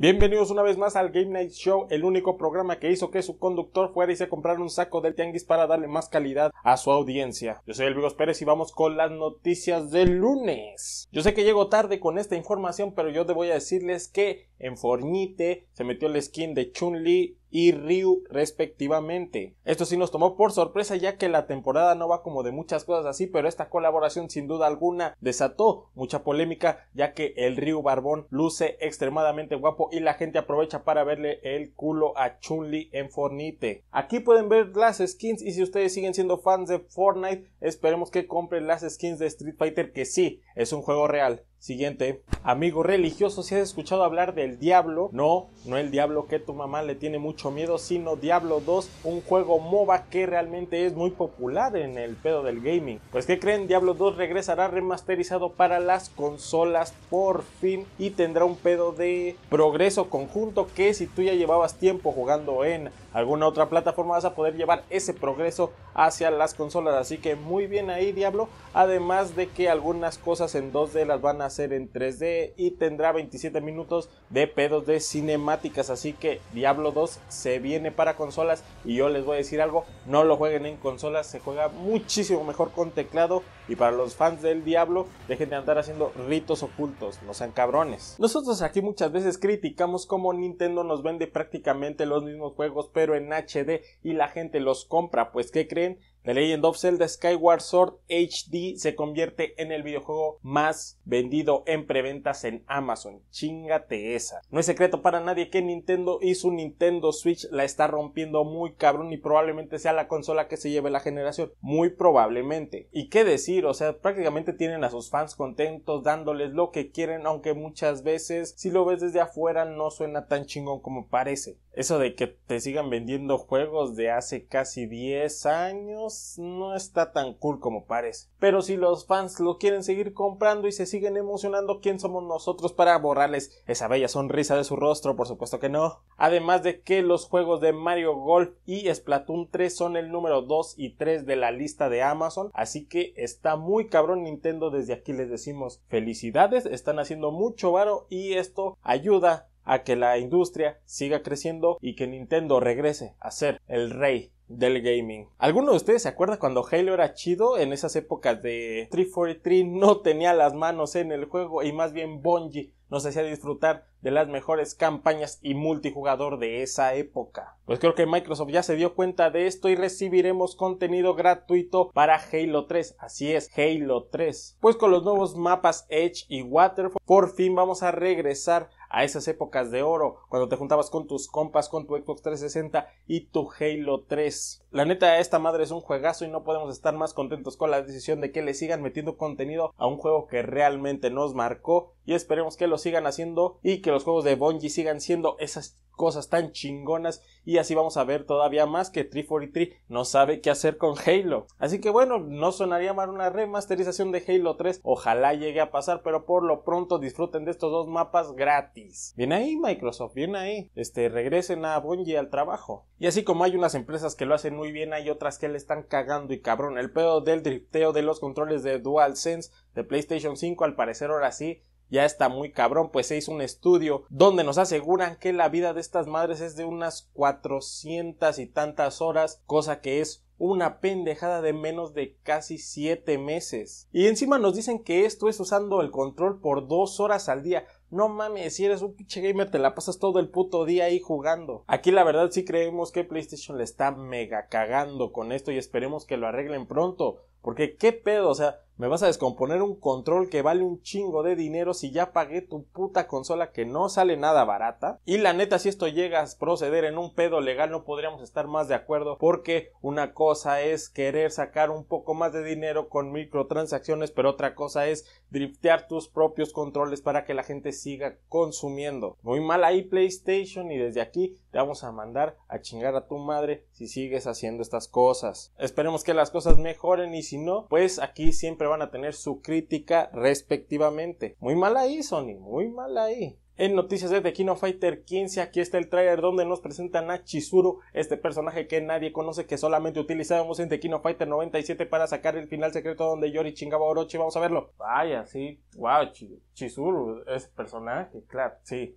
Bienvenidos una vez más al Game Night Show, el único programa que hizo que su conductor fuera y se comprara un saco del tianguis para darle más calidad a su audiencia. Yo soy El Pérez y vamos con las noticias del lunes. Yo sé que llego tarde con esta información, pero yo te voy a decirles que en Fornite se metió el skin de Chun-Li y Ryu respectivamente. Esto sí nos tomó por sorpresa ya que la temporada no va como de muchas cosas así, pero esta colaboración sin duda alguna desató mucha polémica ya que el Ryu Barbón luce extremadamente guapo y la gente aprovecha para verle el culo a Chun-Li en Fortnite Aquí pueden ver las skins y si ustedes siguen siendo fans de Fortnite, esperemos que compren las skins de Street Fighter que sí, es un juego real. Siguiente. Amigo religioso, si has escuchado hablar del Diablo, no, no el Diablo que tu mamá le tiene mucho miedo, sino Diablo 2, un juego MOBA que realmente es muy popular en el pedo del gaming. Pues que creen, Diablo 2 regresará remasterizado para las consolas por fin y tendrá un pedo de progreso conjunto que si tú ya llevabas tiempo jugando en alguna otra plataforma vas a poder llevar ese progreso hacia las consolas. Así que muy bien ahí Diablo. Además de que algunas cosas en 2D las van a hacer en 3D y tendrá 27 minutos de pedos de cinemáticas. Así que Diablo 2 se viene para consolas y yo les voy a decir algo, no lo jueguen en consolas, se juega muchísimo mejor con teclado y para los fans del Diablo dejen de andar haciendo ritos ocultos, no sean cabrones. Nosotros aquí muchas veces criticamos cómo Nintendo nos vende prácticamente los mismos juegos pero en HD y la gente los compra, pues ¿qué creen? verin. The Legend of Zelda Skyward Sword HD se convierte en el videojuego más vendido en preventas en Amazon. Chingate esa. No es secreto para nadie que Nintendo y su Nintendo Switch la está rompiendo muy cabrón y probablemente sea la consola que se lleve la generación. Muy probablemente. Y qué decir, o sea, prácticamente tienen a sus fans contentos dándoles lo que quieren, aunque muchas veces si lo ves desde afuera no suena tan chingón como parece. Eso de que te sigan vendiendo juegos de hace casi 10 años no está tan cool como parece. Pero si los fans lo quieren seguir comprando y se siguen emocionando, ¿quién somos nosotros para borrarles esa bella sonrisa de su rostro? Por supuesto que no. Además de que los juegos de Mario Golf y Splatoon 3 son el número 2 y 3 de la lista de Amazon, así que está muy cabrón Nintendo desde aquí les decimos felicidades, están haciendo mucho varo y esto ayuda a que la industria siga creciendo y que Nintendo regrese a ser el rey del gaming. ¿Alguno de ustedes se acuerda cuando Halo era chido? En esas épocas de 343 no tenía las manos en el juego y más bien Bungie nos hacía disfrutar de las mejores campañas y multijugador de esa época. Pues creo que Microsoft ya se dio cuenta de esto y recibiremos contenido gratuito para Halo 3. Así es, Halo 3. Pues con los nuevos mapas Edge y Waterfall, por fin vamos a regresar a esas épocas de oro, cuando te juntabas con tus compas, con tu Xbox 360 y tu Halo 3. La neta, esta madre es un juegazo y no podemos estar más contentos con la decisión de que le sigan metiendo contenido a un juego que realmente nos marcó y esperemos que lo sigan haciendo y que los juegos de Bungie sigan siendo esas cosas tan chingonas y así vamos a ver todavía más que 343 no sabe qué hacer con Halo. Así que bueno, no sonaría mal una remasterización de Halo 3, ojalá llegue a pasar, pero por lo pronto disfruten de estos dos mapas gratis. Bien ahí Microsoft, bien ahí. Este, regresen a Bungie al trabajo. Y así como hay unas empresas que lo hacen muy bien, hay otras que le están cagando y cabrón. El pedo del drifteo de los controles de DualSense de PlayStation 5 al parecer ahora sí ya está muy cabrón, pues se hizo un estudio donde nos aseguran que la vida de estas madres es de unas 400 y tantas horas, cosa que es una pendejada de menos de casi 7 meses. Y encima nos dicen que esto es usando el control por 2 horas al día. No mames, si eres un pinche gamer te la pasas todo el puto día ahí jugando. Aquí la verdad sí creemos que PlayStation le está mega cagando con esto y esperemos que lo arreglen pronto. Porque qué pedo, o sea, me vas a descomponer un control que vale un chingo de dinero si ya pagué tu puta consola que no sale nada barata. Y la neta, si esto llega a proceder en un pedo legal, no podríamos estar más de acuerdo porque una cosa es querer sacar un poco más de dinero con microtransacciones, pero otra cosa es driftear tus propios controles para que la gente siga consumiendo. Muy mal ahí PlayStation y desde aquí te vamos a mandar a chingar a tu madre si sigues haciendo estas cosas. Esperemos que las cosas mejoren y si no, pues aquí siempre van a tener su crítica respectivamente. Muy mal ahí, Sony, muy mal ahí. En noticias de The Kino Fighter 15, aquí está el trailer donde nos presentan a Chizuru, este personaje que nadie conoce, que solamente utilizábamos en The Kino Fighter 97 para sacar el final secreto donde Yori chingaba a Orochi. Vamos a verlo. Vaya, sí. Wow, Chizuru, ese personaje, claro, sí.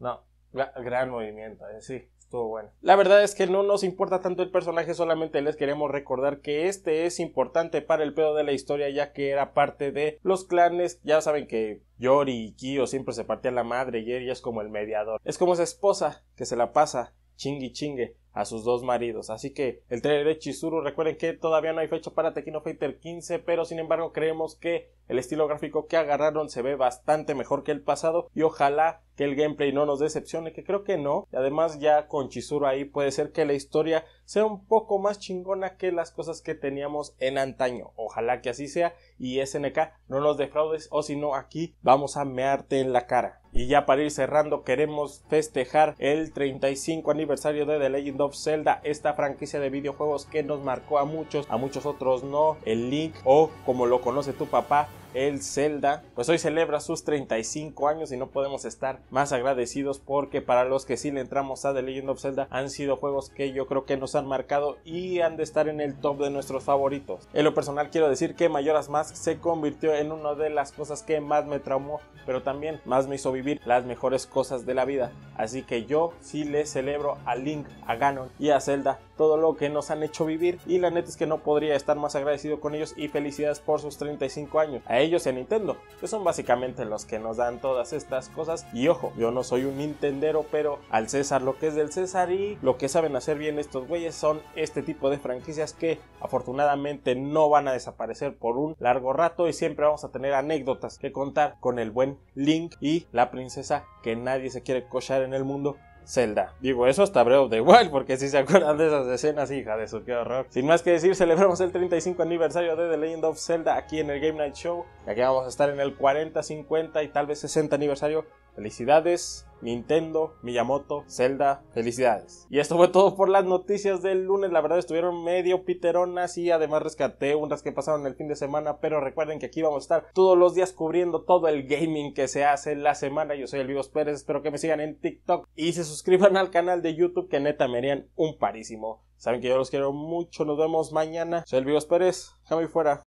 No, gran movimiento, eh, sí bueno. La verdad es que no nos importa tanto el personaje, solamente les queremos recordar que este es importante para el pedo de la historia, ya que era parte de los clanes. Ya saben que Yori y Kyo siempre se partían la madre y ella es como el mediador. Es como esa esposa que se la pasa chingue chingue a sus dos maridos. Así que el trailer de Chizuru, recuerden que todavía no hay fecha para Tekken Fighter 15, pero sin embargo creemos que el estilo gráfico que agarraron se ve bastante mejor que el pasado y ojalá que el gameplay no nos decepcione, que creo que no. Además ya con Chizuru ahí puede ser que la historia sea un poco más chingona que las cosas que teníamos en antaño. Ojalá que así sea y SNK no nos defraudes o si no aquí vamos a mearte en la cara. Y ya para ir cerrando queremos festejar el 35 aniversario de The Legend of Zelda, esta franquicia de videojuegos que nos marcó a muchos, a muchos otros no, el Link o como lo conoce tu papá, el Zelda, pues hoy celebra sus 35 años y no podemos estar más agradecidos porque para los que sí le entramos a The Legend of Zelda han sido juegos que yo creo que nos han marcado y han de estar en el top de nuestros favoritos. En lo personal quiero decir que Mayoras Mask se convirtió en una de las cosas que más me traumó, pero también más me hizo vivir las mejores cosas de la vida. Así que yo sí le celebro a Link, a Ganon y a Zelda todo lo que nos han hecho vivir y la neta es que no podría estar más agradecido con ellos y felicidades por sus 35 años. A ellos y a Nintendo, que son básicamente los que nos dan todas estas cosas. Y ojo, yo no soy un Nintendero, pero al César lo que es del César y lo que saben hacer bien estos güeyes son este tipo de franquicias que afortunadamente no van a desaparecer por un largo rato y siempre vamos a tener anécdotas que contar con el buen Link y la princesa que nadie se quiere cochar en en el mundo, Zelda. Digo eso hasta Breath of the Wild, porque si se acuerdan de esas escenas, hija de su, qué horror. Sin más que decir, celebramos el 35 aniversario de The Legend of Zelda aquí en el Game Night Show, Y aquí vamos a estar en el 40, 50 y tal vez 60 aniversario Felicidades, Nintendo, Miyamoto, Zelda, felicidades. Y esto fue todo por las noticias del lunes. La verdad estuvieron medio piteronas y además rescaté unas que pasaron el fin de semana. Pero recuerden que aquí vamos a estar todos los días cubriendo todo el gaming que se hace la semana. Yo soy el Vivos Pérez, espero que me sigan en TikTok y se suscriban al canal de YouTube que neta me harían un parísimo. Saben que yo los quiero mucho, nos vemos mañana. Soy el Vivos Pérez, voy fuera.